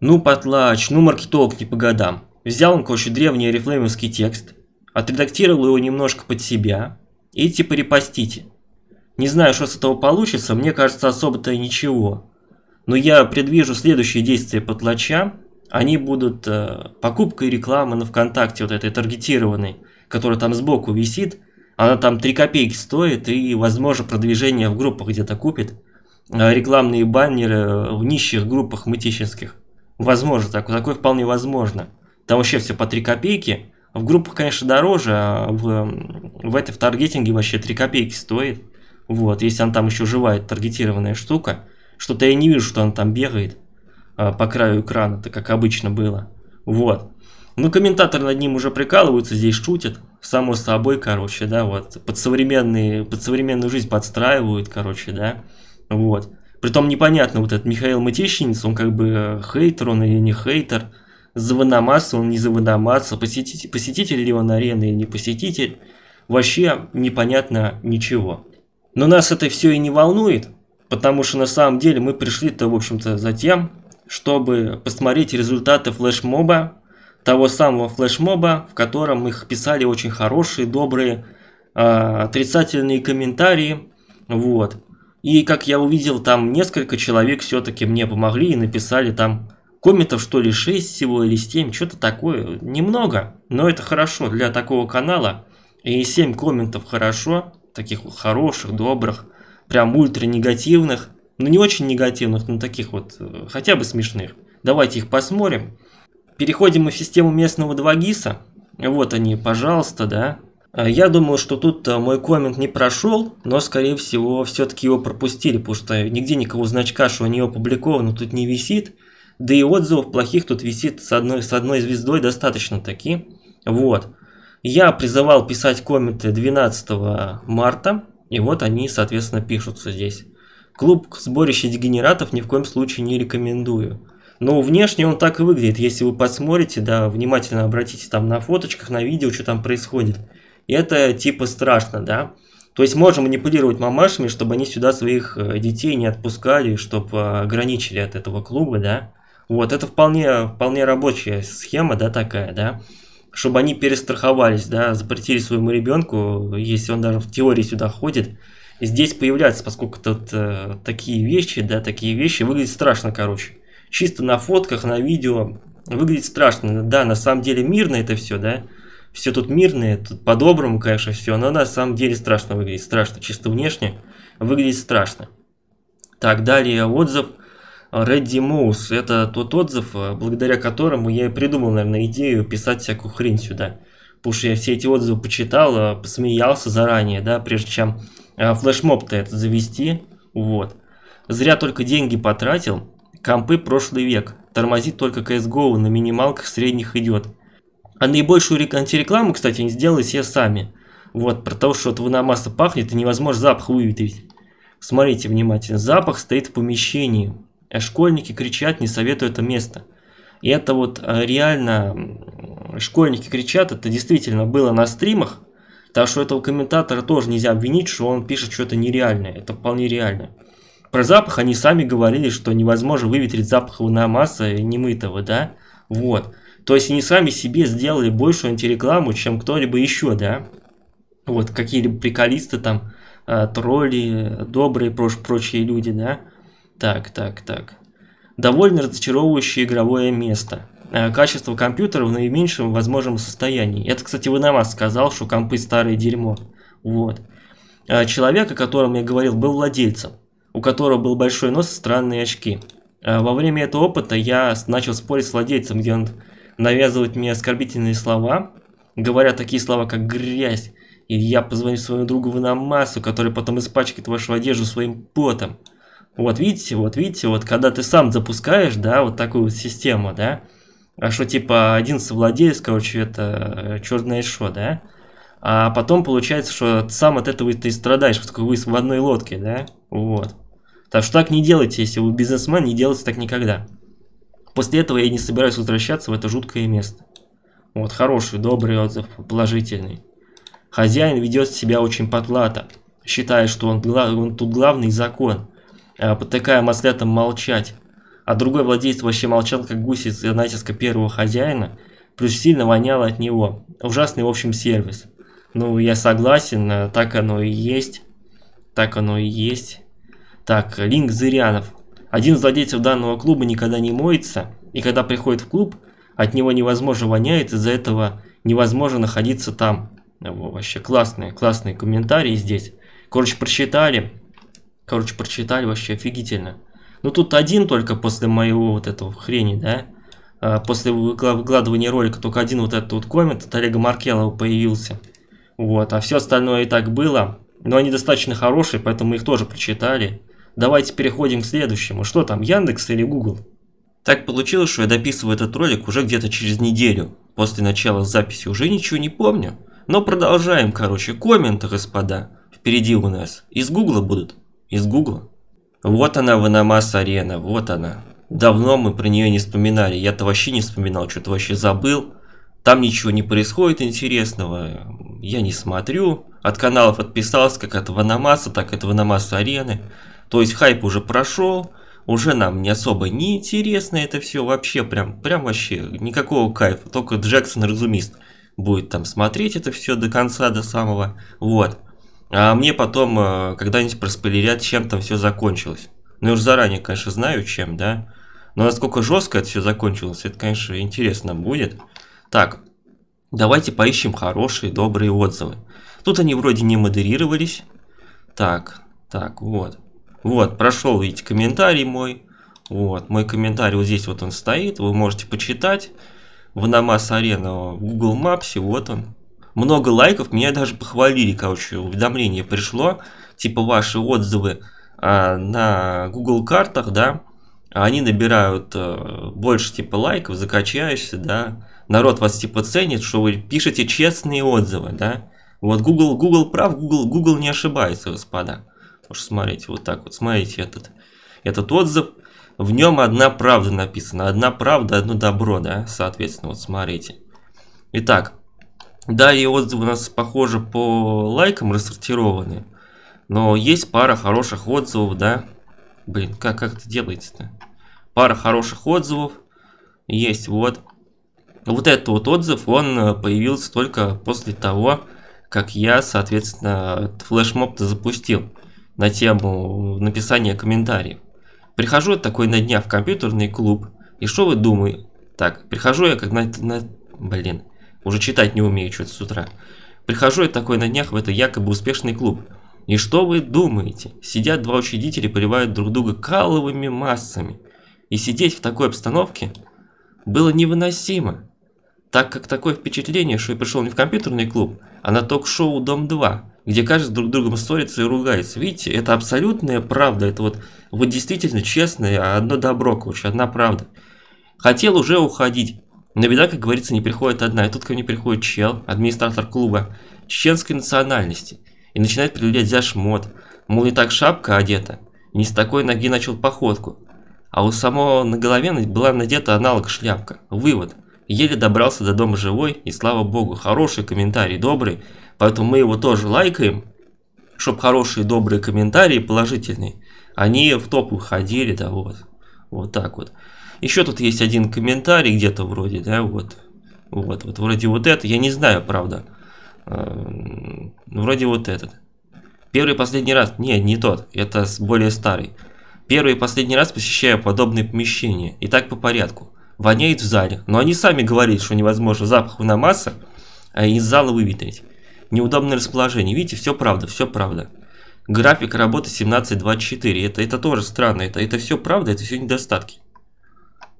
Ну, потлач, ну, маркетолог не по годам. Взял он, короче, древний рефлеймовский текст, отредактировал его немножко под себя и типа репостите. Не знаю, что с этого получится, мне кажется, особо-то ничего. Но я предвижу следующие действия потлача. Они будут э, покупка и реклама на ВКонтакте, вот этой таргетированной, которая там сбоку висит. Она там 3 копейки стоит и, возможно, продвижение в группах где-то купит. А рекламные баннеры в нищих группах мытищинских. Возможно, так, такое вполне возможно. Там вообще все по 3 копейки. В группах, конечно, дороже, а в, в этой в таргетинге вообще 3 копейки стоит. Вот, если она там еще живая таргетированная штука. Что-то я не вижу, что она там бегает а, по краю экрана, так как обычно было. Вот. Ну, комментаторы над ним уже прикалываются, здесь шутят. Само собой, короче, да, вот. Под, современные, под современную жизнь подстраивают, короче, да. Вот. Притом непонятно, вот этот Михаил Матищинец, он как бы э, хейтер, он или не хейтер, Завономас, он не Завономас, а посетитель, посетитель ли он арены или не посетитель, вообще непонятно ничего. Но нас это все и не волнует, потому что на самом деле мы пришли-то, в общем-то, за тем, чтобы посмотреть результаты флешмоба, того самого флешмоба, в котором их писали очень хорошие, добрые, а, отрицательные комментарии, вот. И, как я увидел, там несколько человек все-таки мне помогли и написали там комментов, что ли, 6 всего или 7, что-то такое. Немного, но это хорошо для такого канала. И 7 комментов хорошо, таких хороших, добрых, прям ультра негативных. Ну, не очень негативных, но таких вот, э, хотя бы смешных. Давайте их посмотрим. Переходим мы в систему местного 2 Вот они, пожалуйста, да. Э, я думаю, что тут э, мой коммент не прошел, но, скорее всего, все-таки его пропустили, потому что нигде никого значка, что у нее опубликовано, тут не висит. Да и отзывов плохих тут висит с одной, с одной звездой достаточно таки. Вот. Я призывал писать комменты 12 марта, и вот они, соответственно, пишутся здесь. Клуб сборища дегенератов ни в коем случае не рекомендую. Но внешне он так и выглядит, если вы посмотрите, да, внимательно обратите там на фоточках, на видео, что там происходит – это типа страшно, да. То есть можем манипулировать мамашами, чтобы они сюда своих э, детей не отпускали, чтобы э, ограничили от этого клуба, да. Вот, это вполне, вполне рабочая схема, да, такая, да. Чтобы они перестраховались, да, запретили своему ребенку, если он даже в теории сюда ходит, и здесь появляются, поскольку тут э, такие вещи, да, такие вещи выглядят страшно, короче. Чисто на фотках, на видео выглядит страшно. Да, на самом деле мирно это все, да, все тут мирные, тут по-доброму, конечно, все, но на самом деле страшно выглядит, страшно, чисто внешне выглядит страшно. Так, далее отзыв Reddy Mouse, это тот отзыв, э, благодаря которому я и придумал, наверное, идею писать всякую хрень сюда. Потому что я все эти отзывы почитал, э, посмеялся заранее, да, прежде чем э, флешмоб-то это завести, вот. Зря только деньги потратил, компы прошлый век, тормозит только CSGO, на минималках средних идет. А наибольшую антирекламу, кстати, они сделали все сами. Вот, про то, что вот масса пахнет, и невозможно запах выветрить. Смотрите внимательно, запах стоит в помещении. А школьники кричат, не советую это место. И это вот а, реально, школьники кричат, это действительно было на стримах, так что этого комментатора тоже нельзя обвинить, что он пишет что-то нереальное, это вполне реально. Про запах они сами говорили, что невозможно выветрить запах луномасса немытого, да? Вот. То есть они сами себе сделали большую антирекламу, чем кто-либо еще, да? Вот какие-либо приколисты там, а, тролли, добрые проч прочие люди, да? Так, так, так. Довольно разочаровывающее игровое место. А, качество компьютера в наименьшем возможном состоянии. Это, кстати, вы на вас сказал, что компы старое дерьмо. Вот. А, человек, о котором я говорил, был владельцем, у которого был большой нос и странные очки. Во время этого опыта я начал спорить с владельцем, где он навязывают мне оскорбительные слова, говоря такие слова, как «грязь», и я позвоню своему другу в иномассу, который потом испачкает вашу одежду своим потом. Вот видите, вот видите, вот когда ты сам запускаешь, да, вот такую вот систему, да, а что типа один совладелец, короче, это э, черное шо, да, а потом получается, что сам от этого ты страдаешь, поскольку вы в одной лодке, да, вот. Так что так не делайте, если вы бизнесмен, не делайте так никогда. После этого я не собираюсь возвращаться в это жуткое место. Вот, хороший, добрый отзыв, положительный. Хозяин ведет себя очень потлато, считая, что он, он тут главный закон, э, подтыкая маслятам молчать. А другой владелец вообще молчал, как гусь из натиска первого хозяина, плюс сильно воняло от него. Ужасный, в общем, сервис. Ну, я согласен, э, так оно и есть. Так оно и есть. Так, Линк Зырянов. Один из владельцев данного клуба никогда не моется, и когда приходит в клуб, от него невозможно воняет, из-за этого невозможно находиться там. Во, вообще классные, классные комментарии здесь. Короче, прочитали. Короче, прочитали, вообще офигительно. Ну тут один только после моего вот этого хрени, да? А, после выкладывания ролика только один вот этот вот коммент от Олега Маркелова появился. Вот, а все остальное и так было. Но они достаточно хорошие, поэтому мы их тоже прочитали. Давайте переходим к следующему. Что там, Яндекс или Google? Так получилось, что я дописываю этот ролик уже где-то через неделю. После начала записи уже ничего не помню. Но продолжаем, короче, комменты, господа. Впереди у нас. Из Гугла будут. Из Гугла. Вот она, Ванамас Арена, вот она. Давно мы про нее не вспоминали. Я-то вообще не вспоминал, что-то вообще забыл. Там ничего не происходит интересного. Я не смотрю. От каналов отписался, как от Ванамаса, так и от Ванамаса Арены. То есть хайп уже прошел, уже нам не особо не интересно это все вообще, прям, прям вообще никакого кайфа. Только Джексон Разумист будет там смотреть это все до конца, до самого, вот. А мне потом э, когда-нибудь проспойлерят, чем там все закончилось. Ну, я уже заранее, конечно, знаю, чем, да. Но насколько жестко это все закончилось, это, конечно, интересно будет. Так, давайте поищем хорошие, добрые отзывы. Тут они вроде не модерировались. Так, так, вот. Вот, прошел, видите, комментарий мой. Вот, мой комментарий вот здесь вот он стоит, вы можете почитать. В Намас Арена в Google Maps, вот он. Много лайков, меня даже похвалили, короче, уведомление пришло. Типа ваши отзывы а, на Google картах, да, они набирают а, больше типа лайков, закачаешься, да. Народ вас типа ценит, что вы пишете честные отзывы, да. Вот Google, Google прав, Google, Google не ошибается, господа. Потому что смотрите, вот так вот, смотрите этот, этот отзыв. В нем одна правда написана. Одна правда, одно добро, да, соответственно, вот смотрите. Итак, да, и отзывы у нас, похоже, по лайкам рассортированы. Но есть пара хороших отзывов, да. Блин, как, как это делается-то? Пара хороших отзывов есть, вот. Вот этот вот отзыв, он э, появился только после того, как я, соответственно, флешмоб-то запустил на тему написания комментариев. Прихожу я такой на дня в компьютерный клуб, и что вы думаете? Так, прихожу я как на, на... Блин, уже читать не умею что-то с утра. Прихожу я такой на днях в этот якобы успешный клуб. И что вы думаете? Сидят два учредителя и поливают друг друга каловыми массами. И сидеть в такой обстановке было невыносимо, так как такое впечатление, что я пришел не в компьютерный клуб, а на ток-шоу «Дом-2», где каждый друг другом ссорится и ругается. Видите, это абсолютная правда, это вот, вот действительно честное, одно добро, короче, одна правда. Хотел уже уходить, но беда, как говорится, не приходит одна. И тут ко мне приходит чел, администратор клуба, чеченской национальности, и начинает предъявлять за шмот, мол, не так шапка одета, не с такой ноги начал походку. А у самого на голове была надета аналог шляпка. Вывод. Еле добрался до дома живой, и слава богу, хороший комментарий, добрый, Поэтому мы его тоже лайкаем, чтобы хорошие, добрые комментарии, положительные, они в топ выходили, да, вот. Вот так вот. Еще тут есть один комментарий где-то вроде, да, вот. Вот, вот, вроде вот это, я не знаю, правда. Э, вроде вот этот. Первый и последний раз. Не, не тот. Это более старый. Первый и последний раз посещаю подобные помещения. И так по порядку. Воняет в зале. Но они сами говорили, что невозможно запах на масса а из зала выветрить неудобное расположение. Видите, все правда, все правда. График работы 17.24. Это, это тоже странно. Это, это все правда, это все недостатки.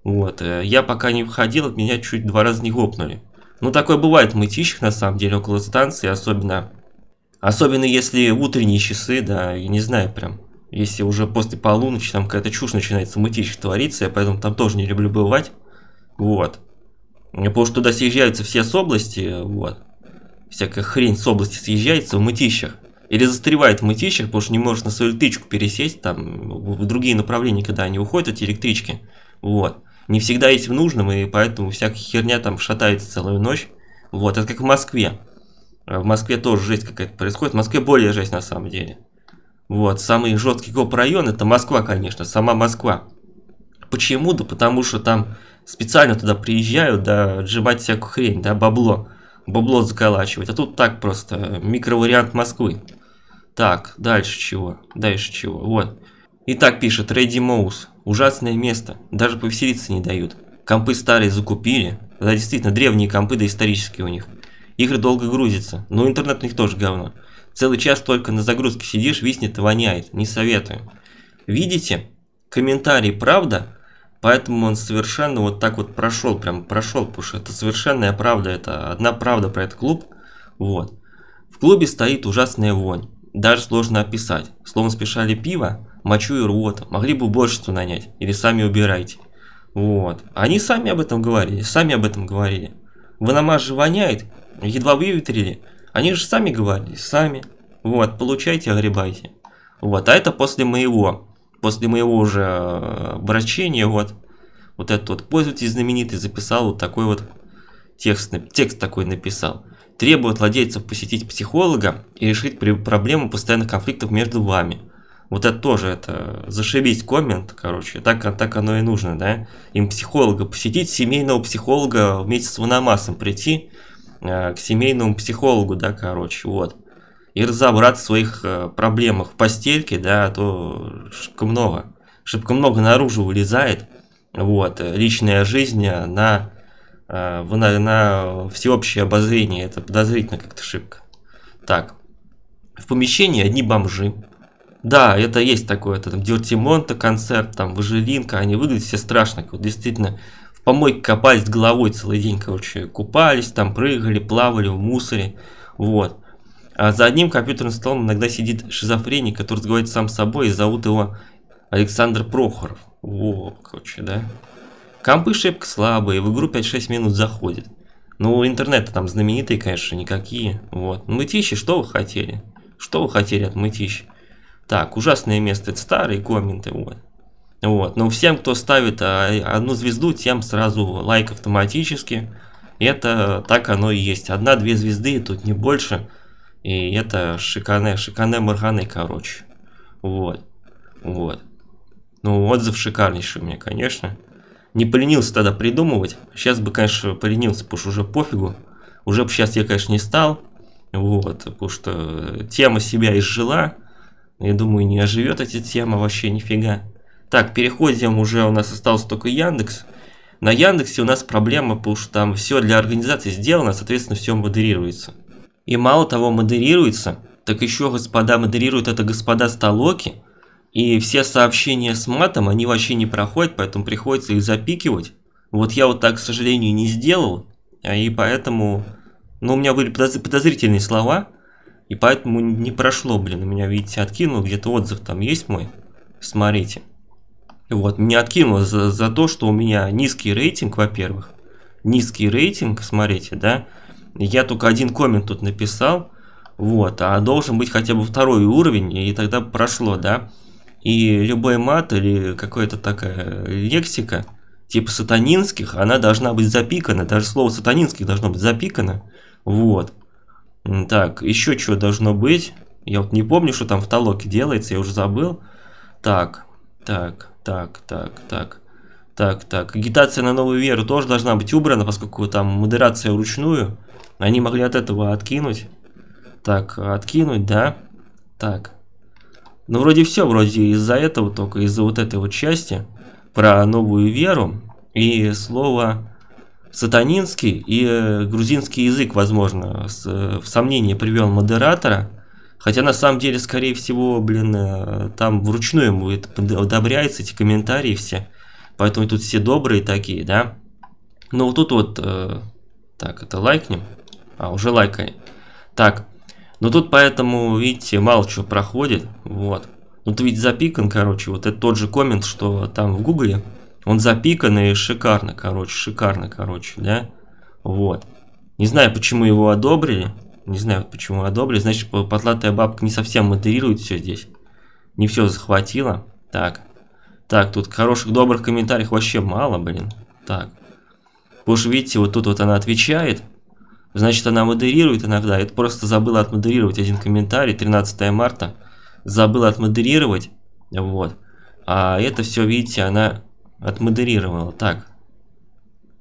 Вот. Э, я пока не входил, от меня чуть два раза не гопнули. Ну, такое бывает в мытищах, на самом деле, около станции, особенно... Особенно если утренние часы, да, я не знаю прям. Если уже после полуночи там какая-то чушь начинается в мытищах творится, я поэтому там тоже не люблю бывать. Вот. Потому что туда съезжаются все с области, вот всякая хрень с области съезжается в мытищах. Или застревает в мытищах, потому что не можешь на свою электричку пересесть, там, в другие направления, когда они уходят, эти электрички. Вот. Не всегда есть в нужном, и поэтому всякая херня там шатается целую ночь. Вот, это как в Москве. А в Москве тоже жесть какая-то происходит. В Москве более жесть на самом деле. Вот, самый жесткий коп район это Москва, конечно, сама Москва. Почему? Да потому что там специально туда приезжают, да, отжимать всякую хрень, да, бабло бабло заколачивать. А тут так просто, микровариант Москвы. Так, дальше чего? Дальше чего? Вот. И так пишет Рэдди Моус. Ужасное место. Даже повеселиться не дают. Компы старые закупили. Да, действительно, древние компы, да исторические у них. Игры долго грузятся. Но интернет у них тоже говно. Целый час только на загрузке сидишь, виснет и воняет. Не советую. Видите? Комментарий правда Поэтому он совершенно вот так вот прошел, прям прошел, потому что это совершенная правда, это одна правда про этот клуб. Вот. В клубе стоит ужасная вонь, даже сложно описать. Словно спешали пиво, мочу и рвота, могли бы уборщицу нанять, или сами убирайте. Вот. Они сами об этом говорили, сами об этом говорили. Ванамаз же воняет, едва выветрили, они же сами говорили, сами. Вот, получайте, огребайте. Вот, а это после моего после моего уже обращения э, вот, вот этот вот пользователь знаменитый записал вот такой вот текст, текст такой написал. Требует владельцев посетить психолога и решить проблему постоянных конфликтов между вами. Вот это тоже, это зашибись коммент, короче, так, так оно и нужно, да? Им психолога посетить, семейного психолога вместе с Ваномасом прийти э, к семейному психологу, да, короче, вот и разобраться в своих э, проблемах в постельке, да, а то шибко много, шибко много наружу вылезает, вот, э, личная жизнь э, на, на, на всеобщее обозрение, это подозрительно как-то шибко. Так, в помещении одни бомжи, да, это есть такое, это там Дилтимонта концерт, там Важелинка, они выглядят все страшно, вот действительно в помойке копались головой целый день, короче, купались, там прыгали, плавали в мусоре, вот. А за одним компьютерным столом иногда сидит шизофреник, который разговаривает сам с собой, и зовут его Александр Прохоров. Во, короче, да. Компы шибко слабые, в игру 5-6 минут заходит. Ну, интернет там знаменитые, конечно, никакие. Вот. Мытищи, что вы хотели? Что вы хотели от мытищи? Так, ужасное место, это старые комменты, вот. Вот, но всем, кто ставит а, одну звезду, тем сразу лайк автоматически. Это так оно и есть. Одна-две звезды, тут не больше. И это шикарная, шикарная Моргана, короче. Вот. Вот. Ну, отзыв шикарнейший у меня, конечно. Не поленился тогда придумывать. Сейчас бы, конечно, поленился, потому что уже пофигу. Уже бы сейчас я, конечно, не стал. Вот, потому что тема себя изжила. Я думаю, не оживет эта тема вообще нифига. Так, переходим, уже у нас остался только Яндекс. На Яндексе у нас проблема, потому что там все для организации сделано, соответственно, все модерируется. И мало того, модерируется, так еще господа модерируют это господа Сталоки, и все сообщения с матом, они вообще не проходят, поэтому приходится их запикивать. Вот я вот так, к сожалению, не сделал, а и поэтому... Ну, у меня были подозрительные слова, и поэтому не прошло, блин, у меня, видите, откинуло, где-то отзыв там есть мой, смотрите. Вот, меня откинуло за, за то, что у меня низкий рейтинг, во-первых. Низкий рейтинг, смотрите, да, я только один коммент тут написал. Вот, а должен быть хотя бы второй уровень, и тогда прошло, да. И любой мат или какая-то такая лексика, типа сатанинских, она должна быть запикана. Даже слово сатанинских должно быть запикано. Вот. Так, еще что должно быть. Я вот не помню, что там в толоке делается, я уже забыл. Так, так, так, так, так. Так, так. Агитация на новую веру тоже должна быть убрана, поскольку там модерация вручную. Они могли от этого откинуть. Так, откинуть, да. Так. Ну, вроде все, вроде из-за этого, только из-за вот этой вот части про новую веру и слово сатанинский и э, грузинский язык, возможно, э, в сомнение привел модератора. Хотя на самом деле, скорее всего, блин, э, там вручную ему это одобряется, эти комментарии все. Поэтому тут все добрые такие, да. Но ну, вот тут вот... Э, так, это лайкнем. А, уже лайкаем. Так. Но ну тут поэтому, видите, мало чего проходит. Вот. Ну ты ведь запикан, короче. Вот это тот же коммент, что там в гугле. Он запикан и шикарно, короче. Шикарно, короче, да. Вот. Не знаю, почему его одобрили. Не знаю, почему одобрили. Значит, потлатая бабка не совсем модерирует все здесь. Не все захватила. Так. Так, тут хороших, добрых комментариев вообще мало, блин. Так. Потому что, видите, вот тут вот она отвечает. Значит, она модерирует иногда. Это просто забыла отмодерировать один комментарий. 13 марта. Забыла отмодерировать. Вот. А это все, видите, она отмодерировала. Так.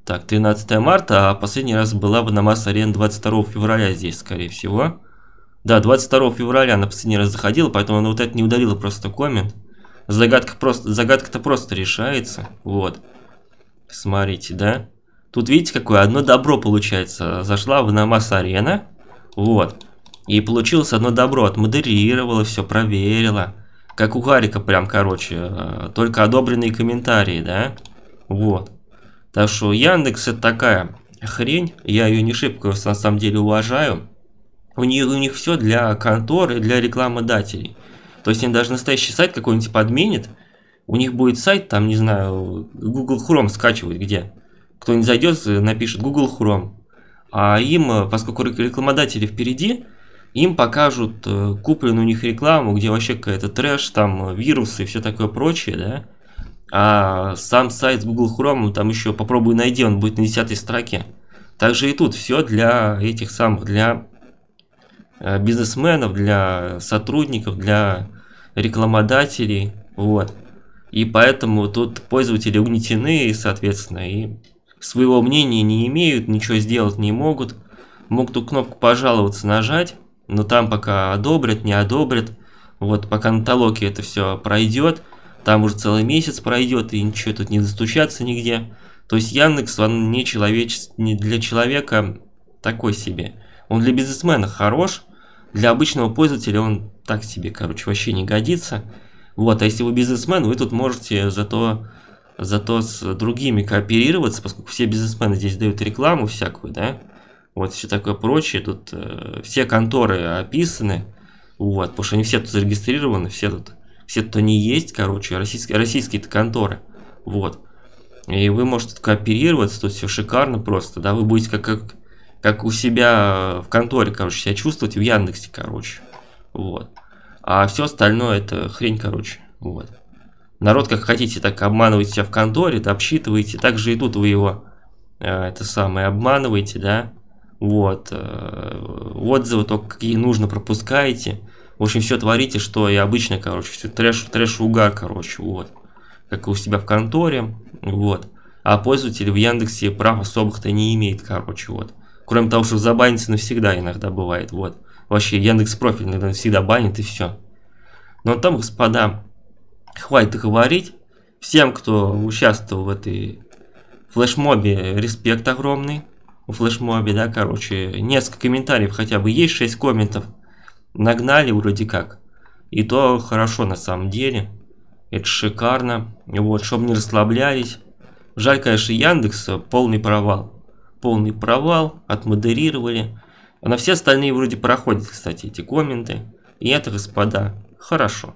Так, 13 марта, а последний раз была бы на масс-арен 22 февраля здесь, скорее всего. Да, 22 февраля она последний раз заходила, поэтому она вот это не удалила просто коммент. Загадка просто, загадка-то просто решается. Вот. Смотрите, да? Тут видите, какое одно добро получается. Зашла в намаз арена. Вот. И получилось одно добро. Отмодерировала, все проверила. Как у Гарика прям, короче. Э, только одобренные комментарии, да? Вот. Так что Яндекс это такая хрень. Я ее не шибко на самом деле уважаю. У них, у них все для контор и для рекламодателей. То есть они даже настоящий сайт какой-нибудь подменят, типа у них будет сайт, там, не знаю, Google Chrome скачивать где. Кто-нибудь зайдет, напишет Google Chrome. А им, э, поскольку рекламодатели впереди, им покажут э, купленную у них рекламу, где вообще какая-то трэш, там э, вирусы и все такое прочее, да. А сам сайт с Google Chrome, там еще попробуй найди, он будет на 10 строке. Также и тут все для этих самых, для Э, бизнесменов, для сотрудников, для рекламодателей. Вот. И поэтому тут пользователи угнетены, соответственно, и своего мнения не имеют, ничего сделать не могут. Могут ту кнопку пожаловаться нажать, но там пока одобрят, не одобрят. Вот пока на толоке это все пройдет, там уже целый месяц пройдет, и ничего тут не застучаться нигде. То есть Яндекс, он не, человеч... не для человека такой себе. Он для бизнесмена хорош, для обычного пользователя он так себе, короче, вообще не годится. Вот, а если вы бизнесмен, вы тут можете зато, зато с другими кооперироваться, поскольку все бизнесмены здесь дают рекламу всякую, да, вот все такое прочее, тут э, все конторы описаны, вот, потому что они все тут зарегистрированы, все тут, все тут они есть, короче, российские, российские конторы, вот. И вы можете тут кооперироваться, тут все шикарно просто, да, вы будете как, как как у себя в конторе, короче, себя чувствовать в Яндексе, короче. Вот. А все остальное это хрень, короче. Вот. Народ, как хотите, так обманываете себя в конторе, да, обсчитываете, так же и вы его, э, это самое, обманываете, да. Вот. Э, отзывы только какие нужно пропускаете. В общем, все творите, что и обычно, короче, все трэш, трэш угар, короче, вот. Как у себя в конторе, вот. А пользователь в Яндексе прав особых-то не имеет, короче, вот. Кроме того, что забанится навсегда иногда бывает. Вот. Вообще Яндекс профиль иногда навсегда банит и все. Но там, господа, хватит говорить. Всем, кто участвовал в этой флешмобе, респект огромный. В флешмобе, да, короче, несколько комментариев хотя бы есть, 6 комментов. Нагнали вроде как. И то хорошо на самом деле. Это шикарно. Вот, чтобы не расслаблялись. Жаль, конечно, Яндекс, э, полный провал полный провал, отмодерировали. А на все остальные вроде проходят, кстати, эти комменты. И это, господа, хорошо.